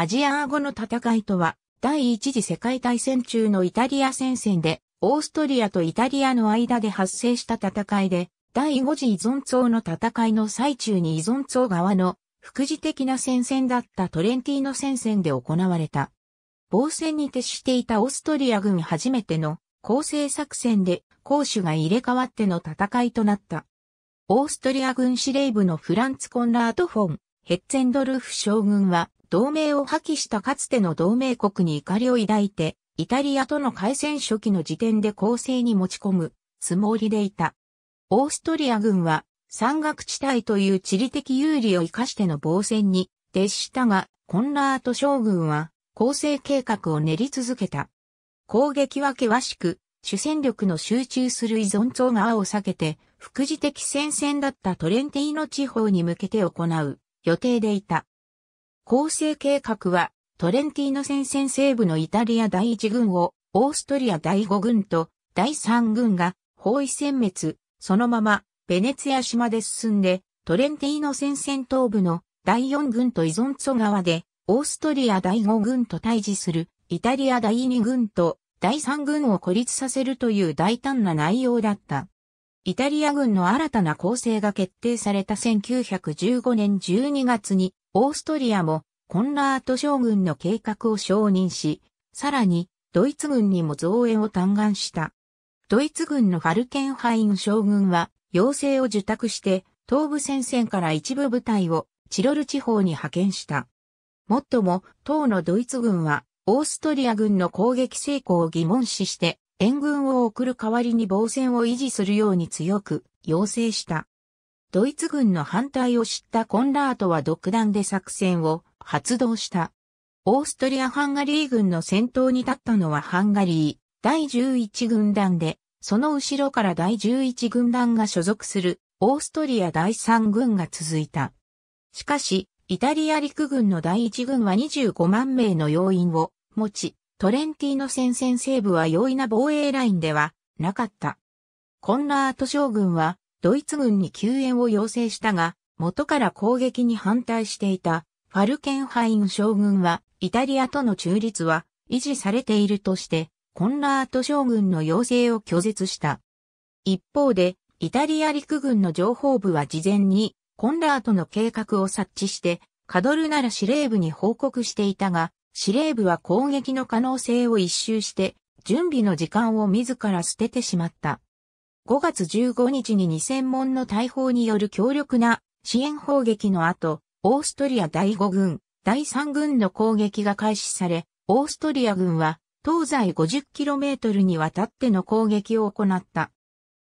アジアー語の戦いとは、第一次世界大戦中のイタリア戦線で、オーストリアとイタリアの間で発生した戦いで、第五次依存層の戦いの最中に依存層側の副次的な戦線だったトレンティーノ戦線で行われた。防戦に徹していたオーストリア軍初めての構成作戦で攻守が入れ替わっての戦いとなった。オーストリア軍司令部のフランツ・コンラート・フォン、ヘッツェンドルフ将軍は同盟を破棄したかつての同盟国に怒りを抱いて、イタリアとの開戦初期の時点で攻勢に持ち込むつもりでいた。オーストリア軍は山岳地帯という地理的有利を生かしての防戦に徹したが、コンラート将軍は攻勢計画を練り続けた。攻撃は険しく、主戦力の集中する依存層側を避けて、副次的戦線だったトレンティーノ地方に向けて行う予定でいた。構成計画は、トレンティーノ戦線西部のイタリア第1軍を、オーストリア第5軍と第3軍が包囲殲滅、そのまま、ベネツィア島で進んで、トレンティーノ戦線東部の第4軍と依存ツォ川で、オーストリア第5軍と対峙する、イタリア第2軍と第3軍を孤立させるという大胆な内容だった。イタリア軍の新たな構成が決定された1915年12月にオーストリアもコンラート将軍の計画を承認し、さらにドイツ軍にも増援を嘆願した。ドイツ軍のファルケンハイン将軍は要請を受託して東部戦線から一部部隊をチロル地方に派遣した。もっとも、当のドイツ軍はオーストリア軍の攻撃成功を疑問視して援軍を送る代わりに防戦を維持するように強く要請した。ドイツ軍の反対を知ったコンラートは独断で作戦を発動した。オーストリア・ハンガリー軍の先頭に立ったのはハンガリー第11軍団で、その後ろから第11軍団が所属するオーストリア第3軍が続いた。しかし、イタリア陸軍の第1軍は25万名の要員を持ち、トレンティー戦線西部は容易な防衛ラインではなかった。コンラート将軍はドイツ軍に救援を要請したが、元から攻撃に反対していたファルケンハイン将軍は、イタリアとの中立は維持されているとして、コンラート将軍の要請を拒絶した。一方で、イタリア陸軍の情報部は事前に、コンラートの計画を察知して、カドルなら司令部に報告していたが、司令部は攻撃の可能性を一周して、準備の時間を自ら捨ててしまった。5月15日に2000門の大砲による強力な支援砲撃の後、オーストリア第5軍、第3軍の攻撃が開始され、オーストリア軍は東西 50km にわたっての攻撃を行った。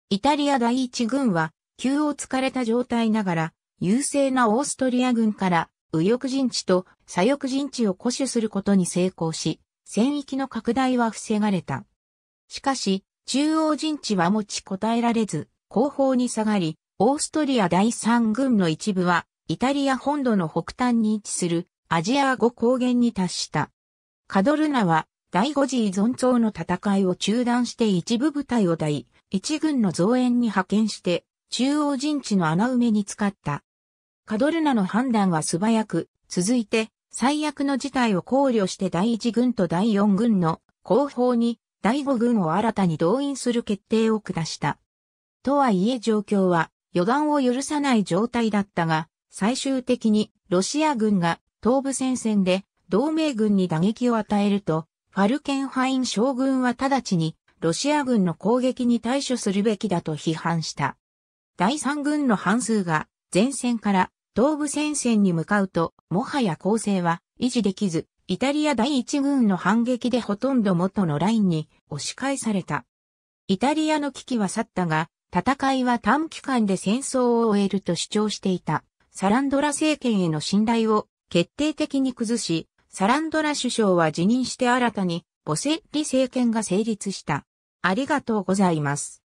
イタリア第1軍は、急を突かれた状態ながら、優勢なオーストリア軍から、右翼陣地と左翼陣地を固守することに成功し、戦域の拡大は防がれた。しかし、中央陣地は持ちこたえられず、後方に下がり、オーストリア第三軍の一部は、イタリア本土の北端に位置するアジア語高原に達した。カドルナは、第五次依存症の戦いを中断して一部部隊を第一軍の増援に派遣して、中央陣地の穴埋めに使った。カドルナの判断は素早く、続いて、最悪の事態を考慮して第一軍と第四軍の後方に第五軍を新たに動員する決定を下した。とはいえ状況は予断を許さない状態だったが、最終的にロシア軍が東部戦線で同盟軍に打撃を与えると、ファルケンハイン将軍は直ちにロシア軍の攻撃に対処するべきだと批判した。第三軍の半数が前線から東部戦線に向かうと、もはや攻勢は維持できず、イタリア第一軍の反撃でほとんど元のラインに押し返された。イタリアの危機は去ったが、戦いは短期間で戦争を終えると主張していた、サランドラ政権への信頼を決定的に崩し、サランドラ首相は辞任して新たに、ボセッリ政権が成立した。ありがとうございます。